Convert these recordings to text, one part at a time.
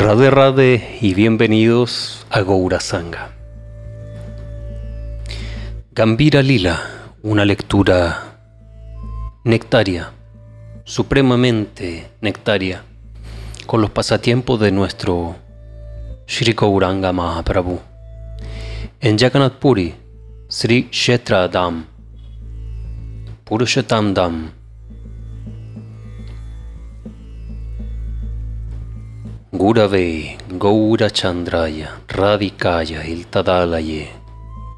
Rade Rade y bienvenidos a Goura Sangha. Gambira Lila, una lectura nectaria, supremamente nectaria, con los pasatiempos de nuestro Sri Gauranga Mahaprabhu. En Jagannath Puri, Sri Kshetra Dham, Gurave, Gaura Chandraya, Radhikaya, Iltadalaye,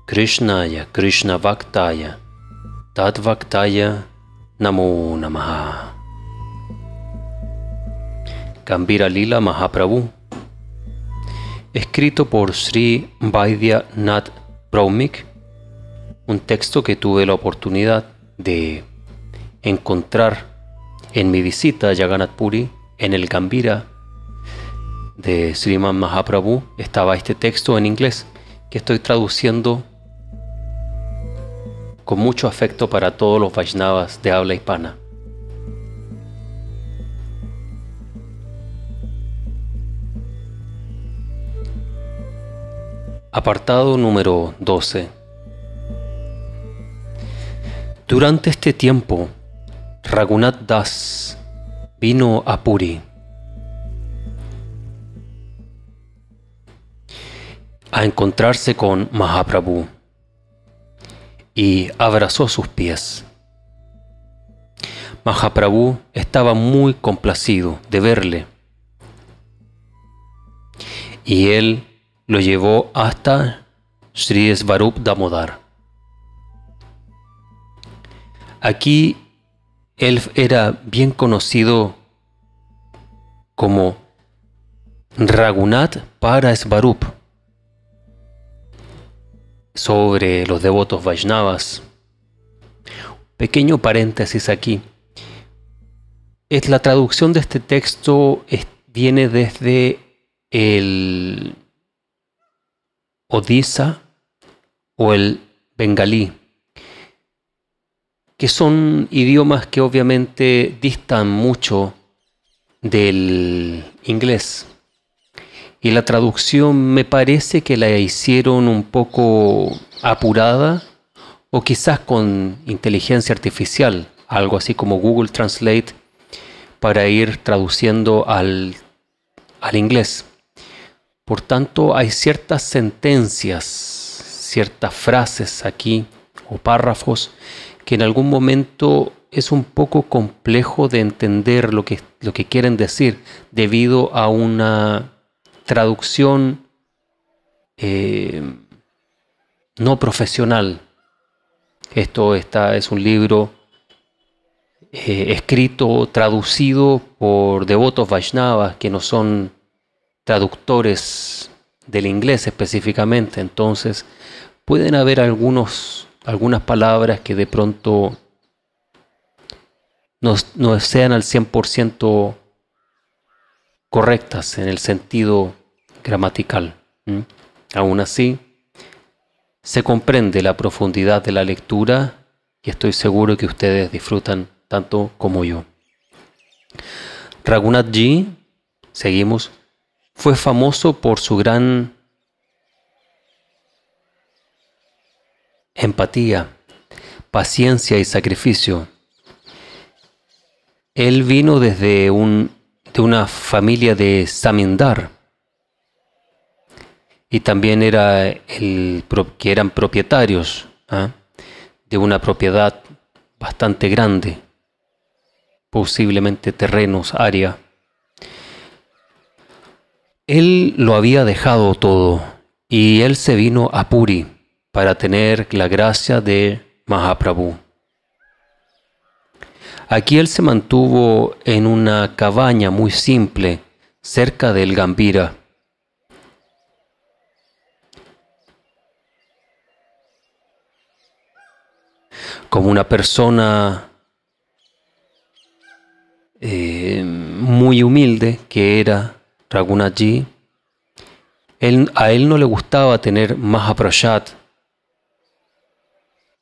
Krishnaya, Krishna Vaktaya, tad Vaktaya, Namo Namaha. Gambira Lila Mahaprabhu, escrito por Sri Vaidya Nat Braumik, un texto que tuve la oportunidad de encontrar en mi visita a Jagannath Puri en el Gambira de Sriman Mahaprabhu estaba este texto en inglés que estoy traduciendo con mucho afecto para todos los Vaishnavas de habla hispana. Apartado número 12. Durante este tiempo, Raghunath Das vino a Puri a encontrarse con Mahaprabhu y abrazó sus pies. Mahaprabhu estaba muy complacido de verle y él lo llevó hasta Sri Svarup Damodar. Aquí él era bien conocido como Ragunat para Svarup sobre los devotos Vaishnavas. Pequeño paréntesis aquí. Es la traducción de este texto viene desde el Odisha o el bengalí, que son idiomas que obviamente distan mucho del inglés y la traducción me parece que la hicieron un poco apurada o quizás con inteligencia artificial, algo así como Google Translate para ir traduciendo al, al inglés. Por tanto, hay ciertas sentencias, ciertas frases aquí o párrafos que en algún momento es un poco complejo de entender lo que, lo que quieren decir debido a una traducción eh, no profesional. Esto es un libro eh, escrito, traducido por devotos Vaishnavas que no son traductores del inglés específicamente. Entonces, pueden haber algunos, algunas palabras que de pronto no, no sean al 100% correctas en el sentido gramatical. Aún así, se comprende la profundidad de la lectura y estoy seguro que ustedes disfrutan tanto como yo. Ji, seguimos, fue famoso por su gran empatía, paciencia y sacrificio. Él vino desde una familia de Samindar, y también era el, que eran propietarios ¿ah? de una propiedad bastante grande, posiblemente terrenos, área. Él lo había dejado todo y él se vino a Puri para tener la gracia de Mahaprabhu. Aquí él se mantuvo en una cabaña muy simple cerca del Gambira como una persona eh, muy humilde que era Raghunath Ji a él no le gustaba tener Mahaprasad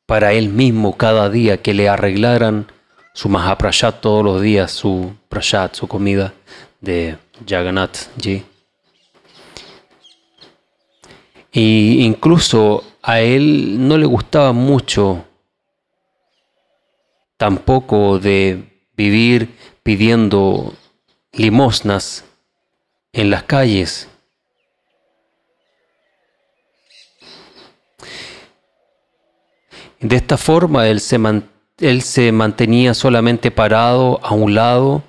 para él mismo cada día, que le arreglaran su Mahaprasad todos los días, su Prasad, su comida de Jagannath Ji. Y incluso a él no le gustaba mucho tampoco de vivir pidiendo limosnas en las calles. De esta forma él se, mantenía solamente parado a un lado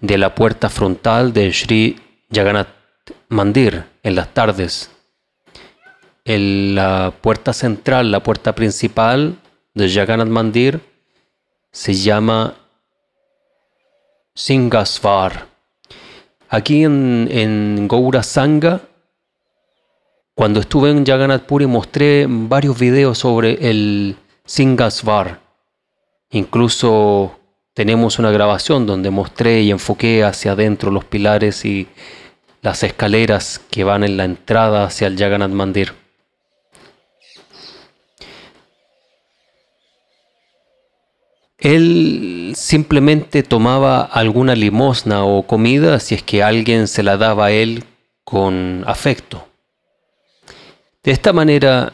de la puerta frontal del Sri Jagannath Mandir en las tardes. En la puerta central, la puerta principal de Jagannath Mandir, se llama Singhasvar. Aquí en, Goura Sangha, cuando estuve en Jagannath Puri, mostré varios videos sobre el Singhasvar, Incluso tenemos una grabación donde mostré y enfoqué hacia adentro los pilares y las escaleras que van en la entrada hacia el Jagannath Mandir. Él simplemente tomaba alguna limosna o comida si es que alguien se la daba a él con afecto. De esta manera,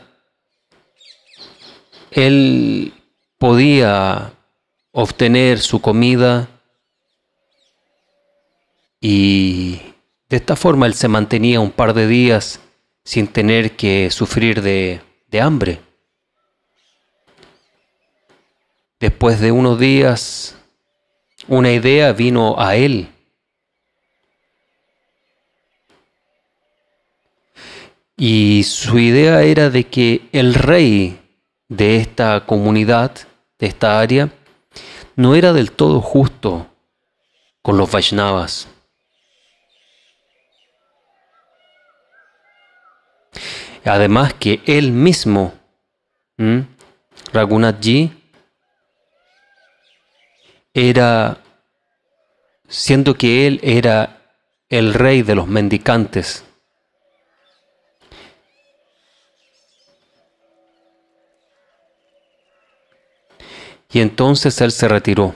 él podía obtener su comida y de esta forma él se mantenía un par de días sin tener que sufrir de, de hambre. Después de unos días, una idea vino a él. Y su idea era de que el rey de esta comunidad, de esta área, no era del todo justo con los Vaishnavas. Además que él mismo, Raghunath Ji era, siendo que él era el rey de los mendicantes. Y entonces él se retiró.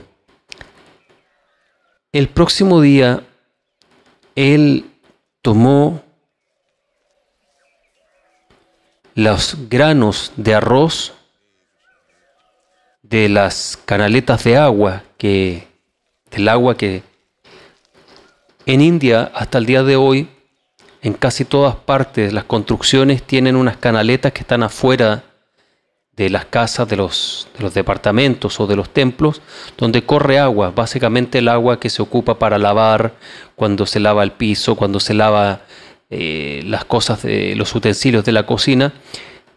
El próximo día, él tomó los granos de arroz de las canaletas de agua, que, del agua que en India hasta el día de hoy, en casi todas partes, las construcciones tienen unas canaletas que están afuera de las casas, de los, de los departamentos o de los templos, donde corre agua, básicamente el agua que se ocupa para lavar, cuando se lava el piso, cuando se lava eh, las cosas, de, los utensilios de la cocina,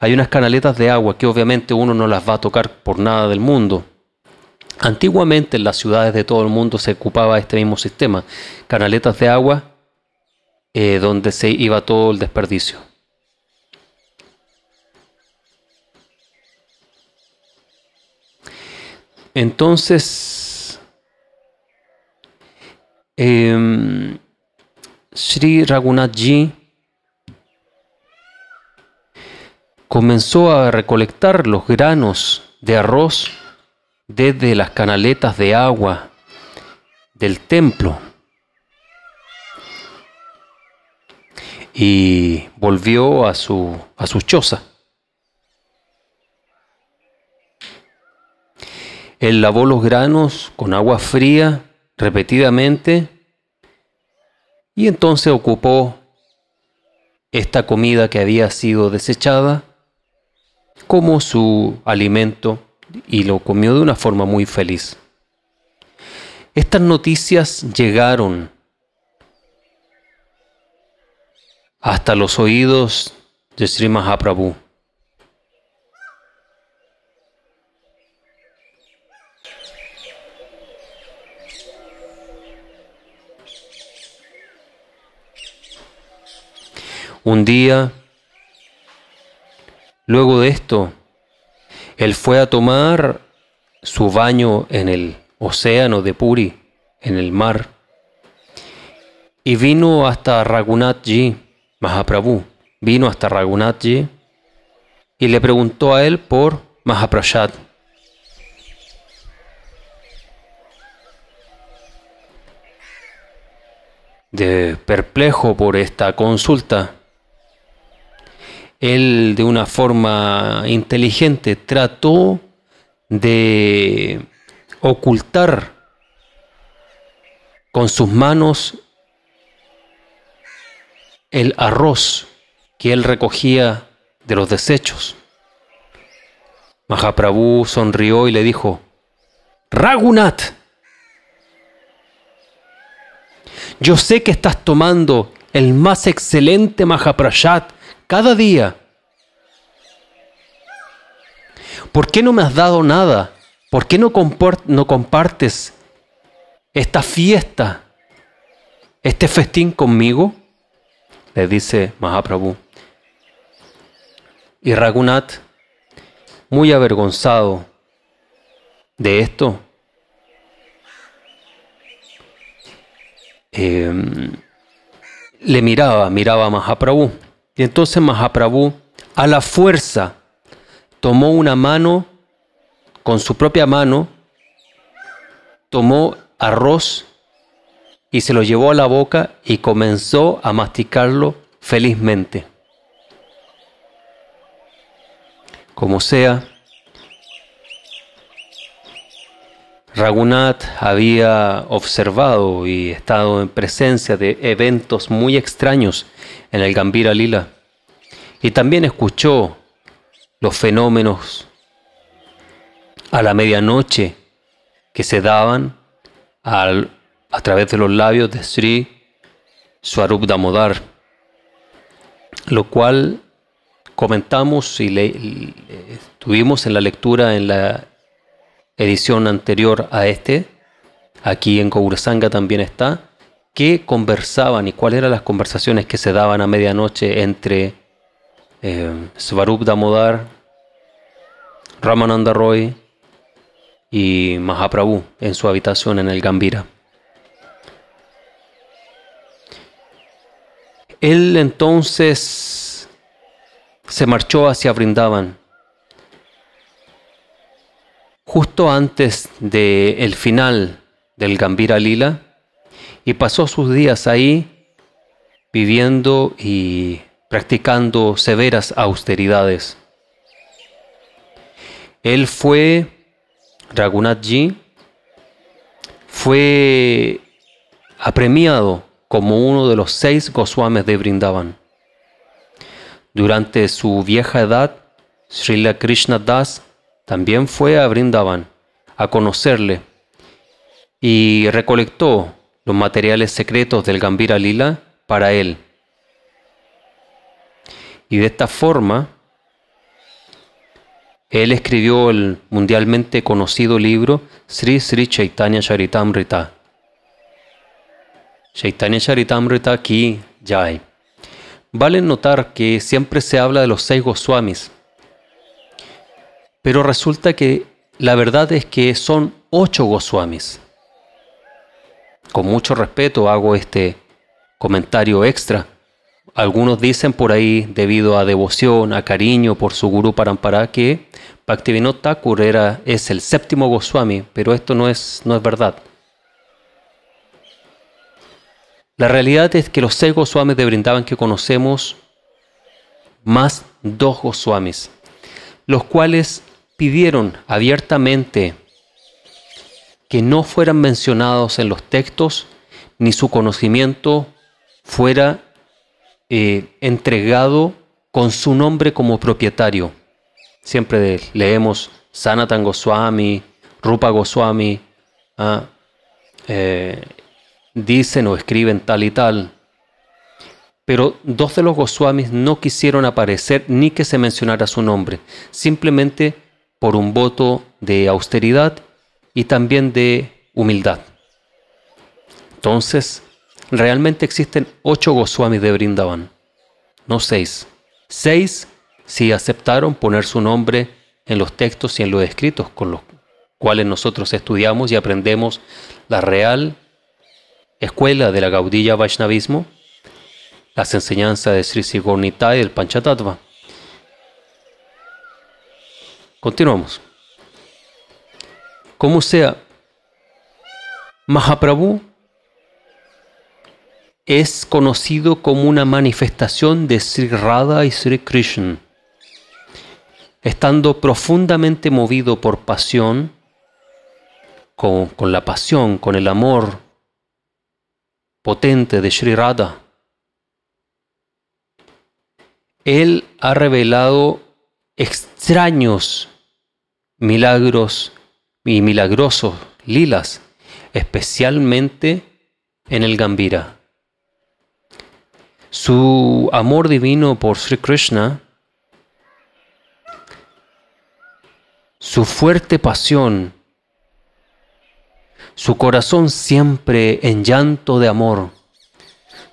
hay unas canaletas de agua que obviamente uno no las va a tocar por nada del mundo. Antiguamente en las ciudades de todo el mundo se ocupaba este mismo sistema, canaletas de agua eh, donde se iba todo el desperdicio. Entonces, eh, Sri Ji. comenzó a recolectar los granos de arroz desde las canaletas de agua del templo y volvió a su, a su choza. Él lavó los granos con agua fría repetidamente y entonces ocupó esta comida que había sido desechada como su alimento y lo comió de una forma muy feliz. Estas noticias llegaron hasta los oídos de Sri Mahaprabhu. Un día Luego de esto, él fue a tomar su baño en el océano de Puri, en el mar, y vino hasta Ragunatji, Mahaprabhu, vino hasta Ragunatji y le preguntó a él por Mahaprasad. De perplejo por esta consulta, él de una forma inteligente trató de ocultar con sus manos el arroz que él recogía de los desechos. Mahaprabhu sonrió y le dijo, Ragunat, yo sé que estás tomando el más excelente Mahaprashat cada día. ¿Por qué no me has dado nada? ¿Por qué no, no compartes esta fiesta, este festín conmigo? Le dice Mahaprabhu. Y Raghunath muy avergonzado de esto, eh, le miraba, miraba a Mahaprabhu. Y entonces Mahaprabhu a la fuerza tomó una mano, con su propia mano, tomó arroz y se lo llevó a la boca y comenzó a masticarlo felizmente. Como sea, Ragunat había observado y estado en presencia de eventos muy extraños en el Gambira Lila y también escuchó los fenómenos a la medianoche que se daban a través de los labios de Sri Swarup Damodar, lo cual comentamos y estuvimos en la lectura en la edición anterior a este, aquí en Sanga también está, que conversaban y cuáles eran las conversaciones que se daban a medianoche entre eh, Svarup Damodar, Ramananda Roy y Mahaprabhu en su habitación en el Gambira. Él entonces se marchó hacia Brindavan justo antes del el final del Gambira Lila y pasó sus días ahí viviendo y practicando severas austeridades. Él fue, Ragunatji, fue apremiado como uno de los seis Goswamis de Brindavan. Durante su vieja edad, Srila Krishna Das también fue a Brindavan a conocerle y recolectó los materiales secretos del Gambira Lila para él. Y de esta forma, él escribió el mundialmente conocido libro Sri Sri Chaitanya Charitamrita. Chaitanya Charitamrita Ki Jai. Vale notar que siempre se habla de los seis Goswamis, pero resulta que la verdad es que son ocho Goswamis. Con mucho respeto hago este comentario extra. Algunos dicen por ahí, debido a devoción, a cariño por su guru Parampara, que Bhaktivinoda Thakur es el séptimo Goswami, pero esto no es, no es verdad. La realidad es que los seis Goswamis de brindaban que conocemos, más dos Goswamis, los cuales pidieron abiertamente que no fueran mencionados en los textos ni su conocimiento fuera eh, entregado con su nombre como propietario. Siempre leemos Sanatan Goswami, Rupa Goswami, ¿ah? eh, dicen o escriben tal y tal. Pero dos de los Goswamis no quisieron aparecer ni que se mencionara su nombre. Simplemente por un voto de austeridad y también de humildad. Entonces, realmente existen ocho Goswamis de Brindavan, no seis. Seis si aceptaron poner su nombre en los textos y en los escritos con los cuales nosotros estudiamos y aprendemos la real escuela de la Gaudilla Vaishnavismo, las enseñanzas de Sri Sigonita y del Panchatattva. Continuamos. Como sea, Mahaprabhu es conocido como una manifestación de Sri Radha y Sri Krishna. Estando profundamente movido por pasión, con, la pasión, con el amor potente de Sri Radha, él ha revelado extraños milagros y milagrosos lilas, especialmente en el Gambira. Su amor divino por Sri Krishna, su fuerte pasión, su corazón siempre en llanto de amor,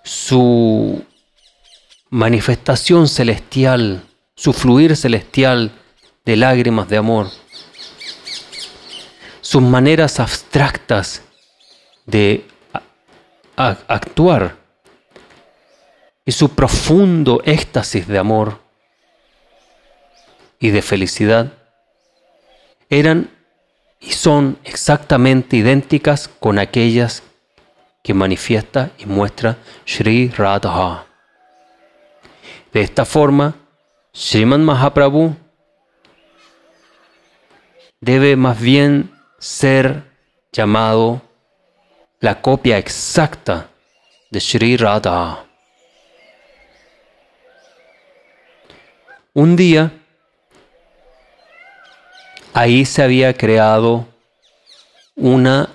su manifestación celestial, su fluir celestial de lágrimas de amor sus maneras abstractas de actuar y su profundo éxtasis de amor y de felicidad eran y son exactamente idénticas con aquellas que manifiesta y muestra Sri Radha. De esta forma, Sriman Mahaprabhu debe más bien ser llamado la copia exacta de Sri Radha. Un día, ahí se había creado una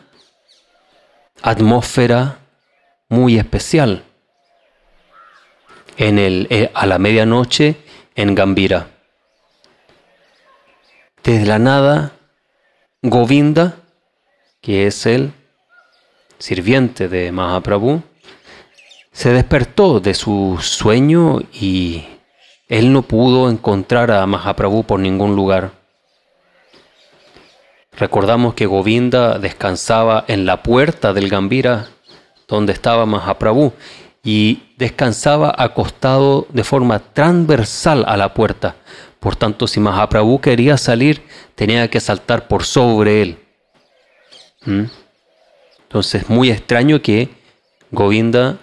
atmósfera muy especial en el, eh, a la medianoche en Gambira. Desde la nada Govinda, que es el sirviente de Mahaprabhu, se despertó de su sueño y él no pudo encontrar a Mahaprabhu por ningún lugar. Recordamos que Govinda descansaba en la puerta del Gambira donde estaba Mahaprabhu y descansaba acostado de forma transversal a la puerta, por tanto, si Mahaprabhu quería salir, tenía que saltar por sobre él. Entonces, ¿Mm? Entonces, muy extraño que Govinda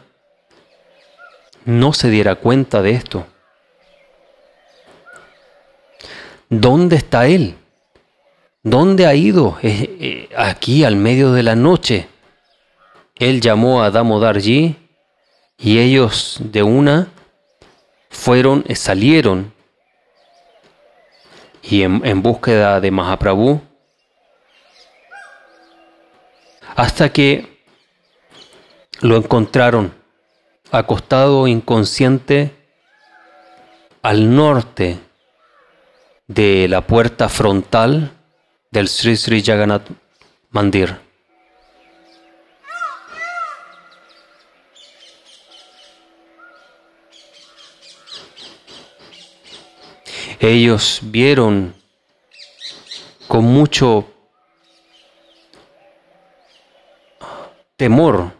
no se diera cuenta de esto. ¿Dónde está él? ¿Dónde ha ido? Eh, aquí al medio de la noche. Él llamó a Damodarji y ellos de una fueron, eh, salieron y en, búsqueda de Mahaprabhu, hasta que lo encontraron acostado inconsciente al norte de la puerta frontal del Sri Sri Jagannath Mandir. Ellos vieron con mucho temor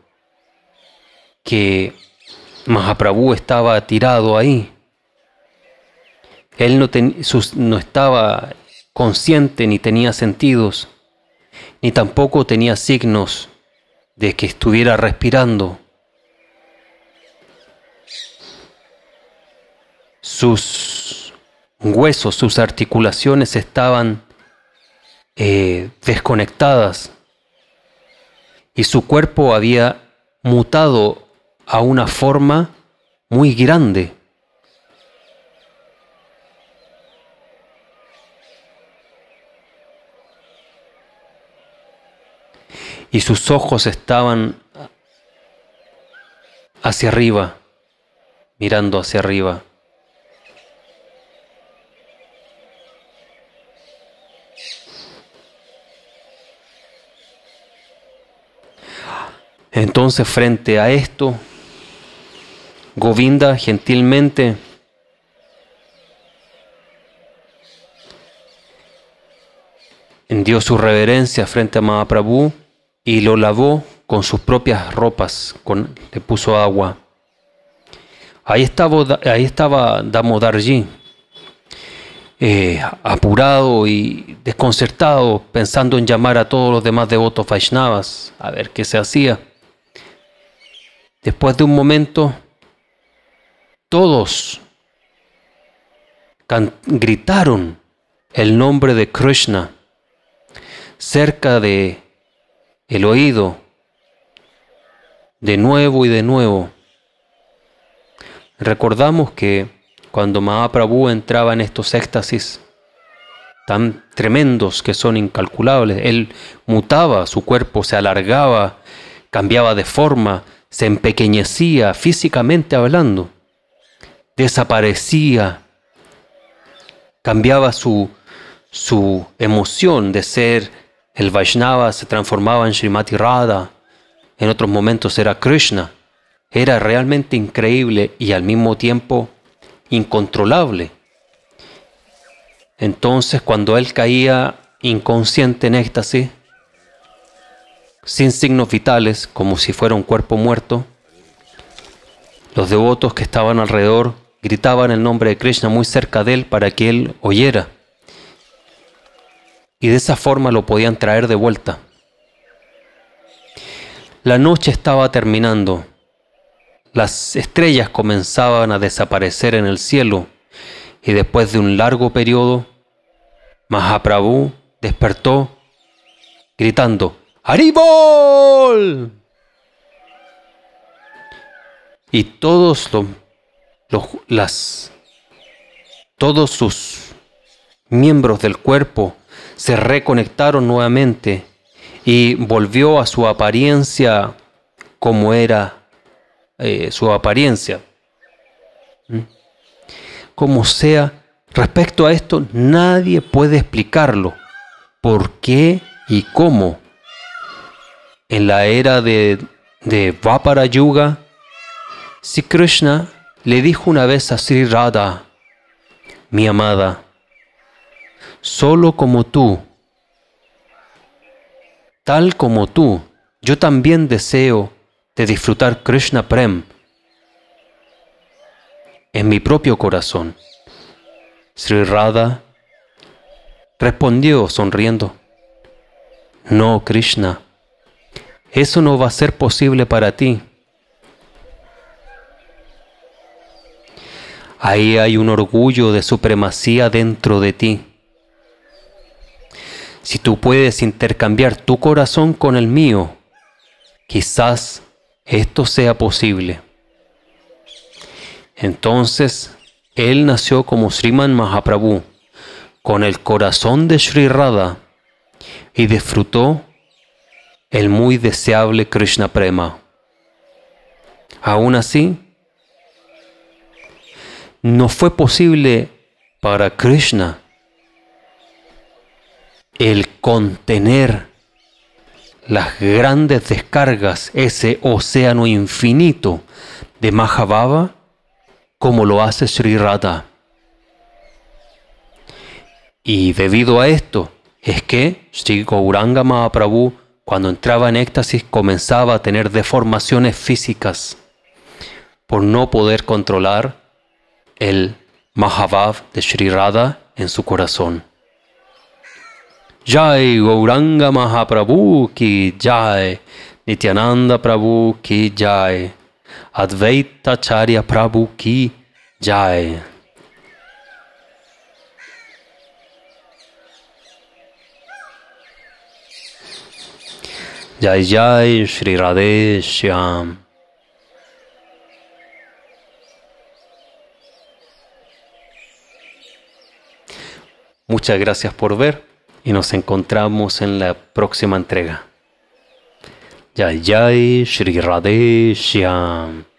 que Mahaprabhu estaba tirado ahí. Él no, no estaba consciente ni tenía sentidos, ni tampoco tenía signos de que estuviera respirando. Sus huesos, sus articulaciones estaban eh, desconectadas y su cuerpo había mutado a una forma muy grande. Y sus ojos estaban hacia arriba, mirando hacia arriba. Entonces frente a esto, Govinda gentilmente dio su reverencia frente a Mahaprabhu y lo lavó con sus propias ropas, con, le puso agua. Ahí estaba, ahí estaba Damodarji, eh, apurado y desconcertado, pensando en llamar a todos los demás devotos Vaishnavas a ver qué se hacía. Después de un momento, todos gritaron el nombre de Krishna cerca de el oído de nuevo y de nuevo. Recordamos que cuando Mahaprabhu entraba en estos éxtasis tan tremendos que son incalculables, él mutaba, su cuerpo se alargaba, cambiaba de forma, se empequeñecía físicamente hablando, desaparecía, cambiaba su, su emoción de ser el Vaishnava, se transformaba en Srimati Radha, en otros momentos era Krishna. Era realmente increíble y al mismo tiempo incontrolable. Entonces cuando él caía inconsciente en éxtasis, sin signos vitales, como si fuera un cuerpo muerto. Los devotos que estaban alrededor gritaban el nombre de Krishna muy cerca de él para que él oyera. Y de esa forma lo podían traer de vuelta. La noche estaba terminando. Las estrellas comenzaban a desaparecer en el cielo y después de un largo periodo, Mahaprabhu despertó gritando, ¡Aribol! Y todos los las, todos sus miembros del cuerpo se reconectaron nuevamente y volvió a su apariencia como era eh, su apariencia. ¿Mm? Como sea, respecto a esto nadie puede explicarlo, por qué y cómo en la era de, de Vapara Yuga, si Krishna le dijo una vez a Sri Radha, mi amada, solo como tú, tal como tú, yo también deseo de disfrutar Krishna Prem en mi propio corazón. Sri Radha respondió sonriendo, no Krishna, eso no va a ser posible para ti. Ahí hay un orgullo de supremacía dentro de ti. Si tú puedes intercambiar tu corazón con el mío, quizás esto sea posible. Entonces, él nació como Sriman Mahaprabhu, con el corazón de Sri Radha, y disfrutó el muy deseable Krishna Prema. Aún así, no fue posible para Krishna el contener las grandes descargas, ese océano infinito de Mahabhava, como lo hace Sri Radha. Y debido a esto es que Sri Gauranga Mahaprabhu cuando entraba en éxtasis comenzaba a tener deformaciones físicas por no poder controlar el Mahabhav de Sri Radha en su corazón. Jai Gauranga Mahaprabhu ki Jai, Nityananda Prabhu ki Jai, Advaita Charya Prabhu ki Jai. Jai Jai Shri Radhe Muchas gracias por ver y nos encontramos en la próxima entrega. Jai Jai Shri Radhe Shyam.